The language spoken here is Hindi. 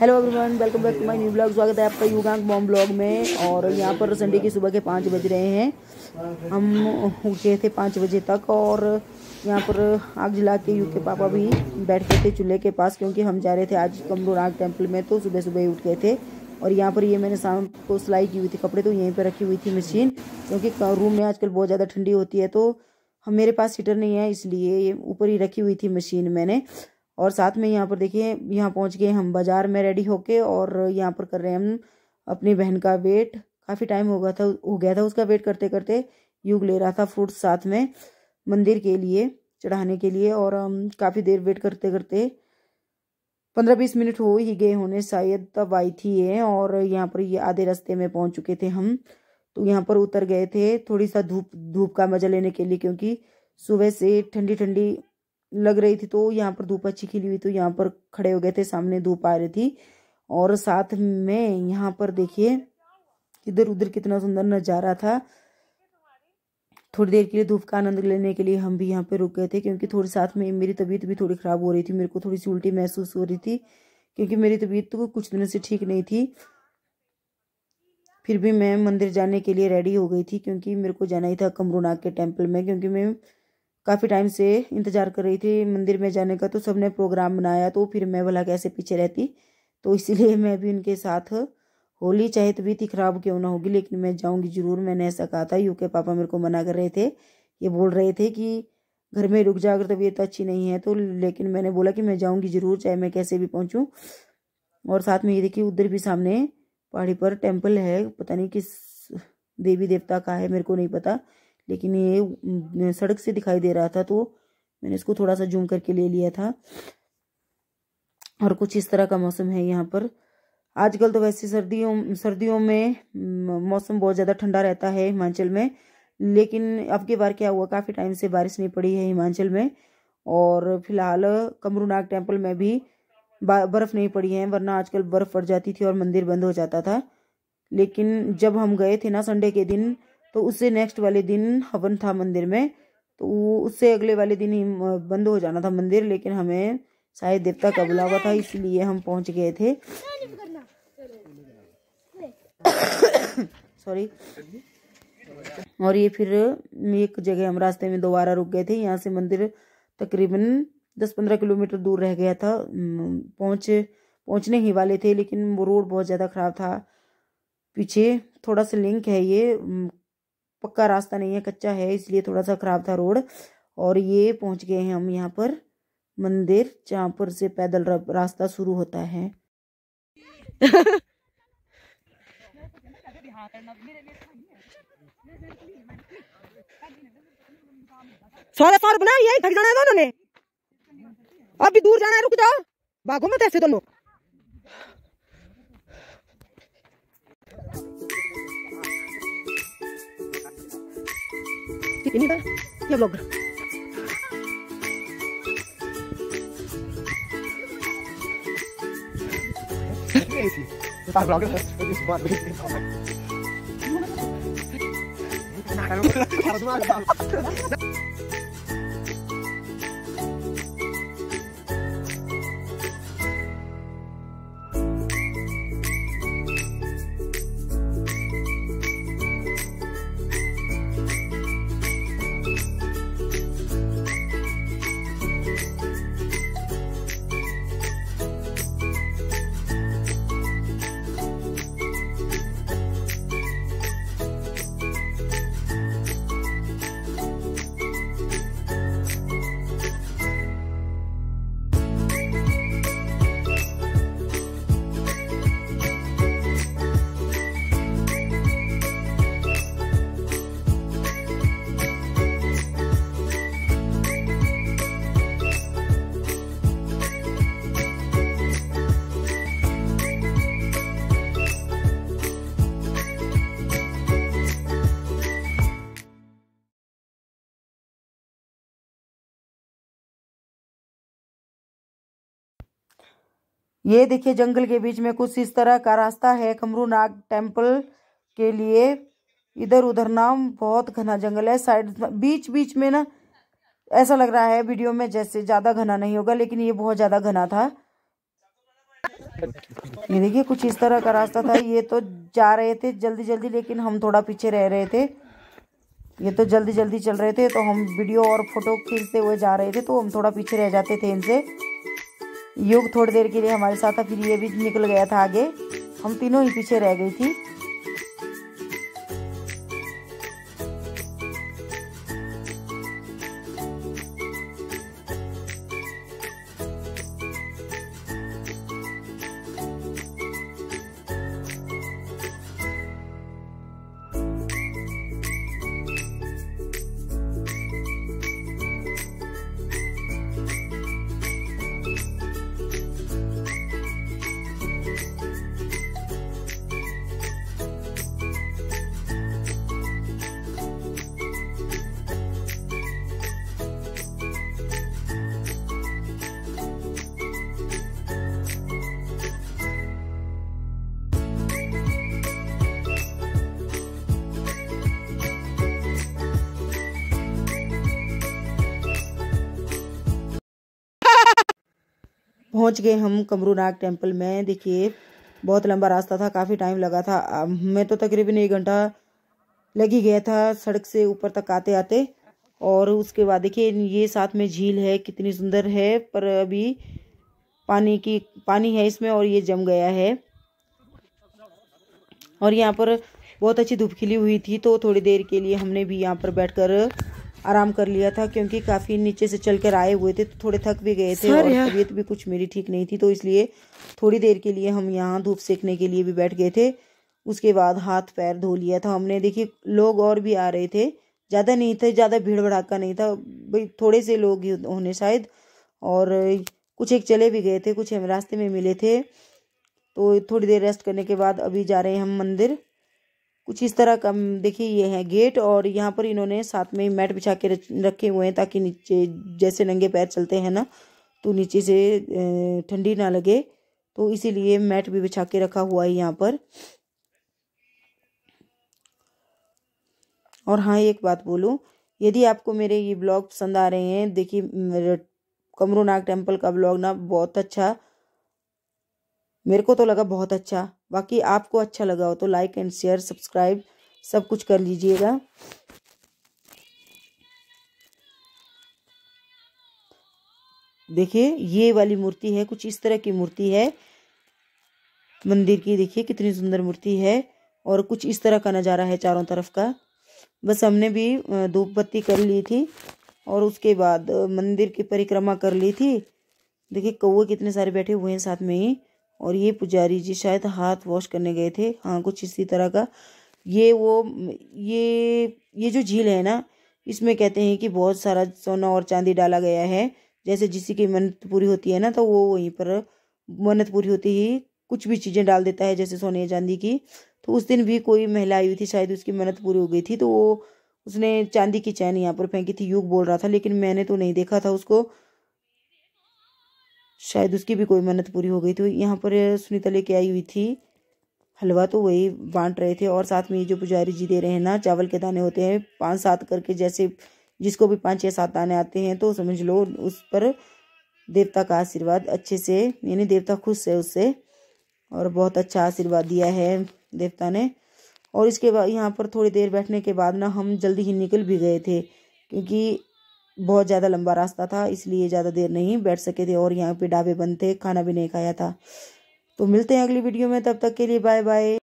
hello everyone welcome back to my new blog स्वागत है आपका युगांग बॉम ब्लॉग में और यहाँ पर संडे की सुबह के पाँच बज रहे हैं हम उठे थे पाँच बजे तक और यहाँ पर आग जला के यू के पापा भी बैठ गए थे चूल्हे के पास क्योंकि हम जा रहे थे आज आग टेम्पल में तो सुबह सुबह ही उठ गए थे और यहाँ पर ये यह मैंने शाम को सिलाई की हुई थी कपड़े तो यहीं पर रखी हुई थी मशीन क्योंकि रूम में आजकल बहुत ज़्यादा ठंडी होती है तो मेरे पास हीटर नहीं है इसलिए ऊपर ही रखी हुई थी मशीन मैंने और साथ में यहाँ पर देखिए यहाँ पहुँच गए हम बाज़ार में रेडी होके और यहाँ पर कर रहे हैं हम अपनी बहन का वेट काफ़ी टाइम हो गया था हो गया था उसका वेट करते करते युग ले रहा था फ्रूट्स साथ में मंदिर के लिए चढ़ाने के लिए और हम काफ़ी देर वेट करते करते पंद्रह बीस मिनट हो ही गए होने शायद तब आई थी ये और यहाँ पर ये आधे रास्ते में पहुँच चुके थे हम तो यहाँ पर उतर गए थे थोड़ी सा धूप धूप का मज़ा लेने के लिए क्योंकि सुबह से ठंडी ठंडी लग रही थी तो यहाँ पर धूप अच्छी खिली हुई तो यहाँ पर खड़े हो गए थे सामने धूप आ रही थी और साथ में यहाँ पर देखिए इधर उधर कितना सुंदर नज़ारा था थोड़ी देर के लिए धूप का आनंद लेने के लिए हम भी यहाँ पे रुक गए थे क्योंकि थोड़ी साथ में मेरी तबीयत भी थोड़ी ख़राब हो रही थी मेरे को थोड़ी सी उल्टी महसूस हो रही थी क्योंकि मेरी तबीयत तो कुछ दिनों से ठीक नहीं थी फिर भी मैं मंदिर जाने के लिए रेडी हो गई थी क्योंकि मेरे को जाना ही था कमरुनाग के टेम्पल में क्योंकि मैं काफ़ी टाइम से इंतज़ार कर रही थी मंदिर में जाने का तो सबने प्रोग्राम बनाया तो फिर मैं भला कैसे पीछे रहती तो इसीलिए मैं भी उनके साथ होली चाहे तभी तो थी ख़राब क्यों ना होगी लेकिन मैं जाऊँगी ज़रूर मैंने ऐसा कहा था यू के पापा मेरे को मना कर रहे थे ये बोल रहे थे कि घर में रुक जा अगर तबीयत तो अच्छी नहीं है तो लेकिन मैंने बोला कि मैं जाऊँगी ज़रूर चाहे मैं कैसे भी पहुँचूँ और साथ में ये देखिए उधर भी सामने पहाड़ी पर टेम्पल है पता नहीं किस देवी देवता का है मेरे को नहीं पता लेकिन ये सड़क से दिखाई दे रहा था तो मैंने इसको थोड़ा सा जूम करके ले लिया था और कुछ इस तरह का मौसम है यहाँ पर आजकल तो वैसे सर्दियों सर्दियों में मौसम बहुत ज़्यादा ठंडा रहता है हिमाचल में लेकिन अब की बार क्या हुआ काफ़ी टाइम से बारिश नहीं पड़ी है हिमाचल में और फिलहाल कमरूनाग टेम्पल में भी बर्फ़ नहीं पड़ी है वरना आजकल बर्फ़ पड़ जाती थी और मंदिर बंद हो जाता था लेकिन जब हम गए थे ना संडे के दिन तो उससे नेक्स्ट वाले दिन हवन था मंदिर में तो उससे अगले वाले दिन ही बंद हो जाना था मंदिर लेकिन हमें शायद देवता का बुलावा था इसलिए हम पहुंच गए थे सॉरी और ये फिर एक जगह हम रास्ते में दोबारा रुक गए थे यहाँ से मंदिर तकरीबन दस पंद्रह किलोमीटर दूर रह गया था पहुँच पहुँचने ही वाले थे लेकिन वो रोड बहुत ज़्यादा ख़राब था पीछे थोड़ा सा लिंक है ये पक्का रास्ता नहीं है कच्चा है इसलिए थोड़ा सा ख़राब था रोड और ये पहुंच गए हैं हम यहाँ पर मंदिर जहाँ पर से पैदल रास्ता शुरू होता है बनाया यही ढक जाना है ना ने अभी दूर जाना है रुक जाओ भागो मत ऐसे दोनों तो ini kan ya blogger Entah blogger, ini semua Nah, ये देखिए जंगल के बीच में कुछ इस तरह का रास्ता है कमरू नाग टेम्पल के लिए इधर उधर नाम बहुत घना जंगल है साइड बीच बीच में ना ऐसा लग रहा है वीडियो में जैसे ज़्यादा घना नहीं होगा लेकिन ये बहुत ज़्यादा घना था ये देखिए कुछ इस तरह का रास्ता था ये तो जा रहे थे जल्दी जल्दी लेकिन हम थोड़ा पीछे रह रहे थे ये तो जल्दी जल्दी चल रहे थे तो हम वीडियो और फोटो खींचते हुए जा रहे थे तो हम थोड़ा पीछे रह जाते थे इनसे योग थोड़ी देर के लिए हमारे साथ था फिर ये भी निकल गया था आगे हम तीनों ही पीछे रह गई थी पहुंच गए हम कमरूनाग टेम्पल में देखिए बहुत लंबा रास्ता था काफ़ी टाइम लगा था मैं तो तकरीबन एक घंटा लग ही गया था सड़क से ऊपर तक आते आते और उसके बाद देखिए ये साथ में झील है कितनी सुंदर है पर अभी पानी की पानी है इसमें और ये जम गया है और यहाँ पर बहुत अच्छी धूप खिली हुई थी तो थोड़ी देर के लिए हमने भी यहाँ पर बैठकर आराम कर लिया था क्योंकि काफ़ी नीचे से चल कर आए हुए थे तो थोड़े थक भी गए थे और तबीयत भी कुछ मेरी ठीक नहीं थी तो इसलिए थोड़ी देर के लिए हम यहाँ धूप सेकने के लिए भी बैठ गए थे उसके बाद हाथ पैर धो लिया था हमने देखिए लोग और भी आ रहे थे ज़्यादा नहीं थे ज़्यादा भीड़ भड़ाका नहीं था भाई थोड़े से लोग ही होने शायद और कुछ एक चले भी गए थे कुछ हम रास्ते में मिले थे तो थोड़ी देर रेस्ट करने के बाद अभी जा रहे हैं हम मंदिर कुछ इस तरह का देखिए ये है गेट और यहाँ पर इन्होंने साथ में मैट बिछा के रखे हुए हैं ताकि नीचे जैसे नंगे पैर चलते हैं ना तो नीचे से ठंडी ना लगे तो इसीलिए मैट भी बिछा के रखा हुआ है यहाँ पर और हाँ एक बात बोलूँ यदि आपको मेरे ये ब्लॉग पसंद आ रहे हैं देखिए कमरूनाग टेम्पल का ब्लॉग ना बहुत अच्छा मेरे को तो लगा बहुत अच्छा बाकी आपको अच्छा लगा हो तो लाइक एंड शेयर सब्सक्राइब सब कुछ कर लीजिएगा देखिए ये वाली मूर्ति है कुछ इस तरह की मूर्ति है मंदिर की देखिए कितनी सुंदर मूर्ति है और कुछ इस तरह का नज़ारा है चारों तरफ का बस हमने भी धूप बत्ती कर ली थी और उसके बाद मंदिर की परिक्रमा कर ली थी देखिए कौए कितने सारे बैठे हुए हैं साथ में ही और ये पुजारी जी शायद हाथ वॉश करने गए थे हाँ कुछ इसी तरह का ये वो ये ये जो झील है ना इसमें कहते हैं कि बहुत सारा सोना और चांदी डाला गया है जैसे जिस की मन्नत पूरी होती है ना तो वो वहीं पर मन्नत पूरी होती ही कुछ भी चीज़ें डाल देता है जैसे सोने चांदी की तो उस दिन भी कोई महिला आई हुई थी शायद उसकी मन्नत पूरी हो गई थी तो वो उसने चांदी की चैन यहाँ पर फेंकी थी युग बोल रहा था लेकिन मैंने तो नहीं देखा था उसको शायद उसकी भी कोई मन्नत पूरी हो गई थी यहाँ पर सुनीता लेके आई हुई थी हलवा तो वही बांट रहे थे और साथ में ये जो पुजारी जी दे रहे हैं ना चावल के दाने होते हैं पाँच सात करके जैसे जिसको भी पाँच या सात दाने आते हैं तो समझ लो उस पर देवता का आशीर्वाद अच्छे से यानी देवता खुश है उससे और बहुत अच्छा आशीर्वाद दिया है देवता ने और इसके बाद यहाँ पर थोड़ी देर बैठने के बाद ना हम जल्दी ही निकल भी गए थे क्योंकि बहुत ज़्यादा लंबा रास्ता था इसलिए ज़्यादा देर नहीं बैठ सके थे और यहाँ पे ढाबे बंद थे खाना भी नहीं खाया था तो मिलते हैं अगली वीडियो में तब तक के लिए बाय बाय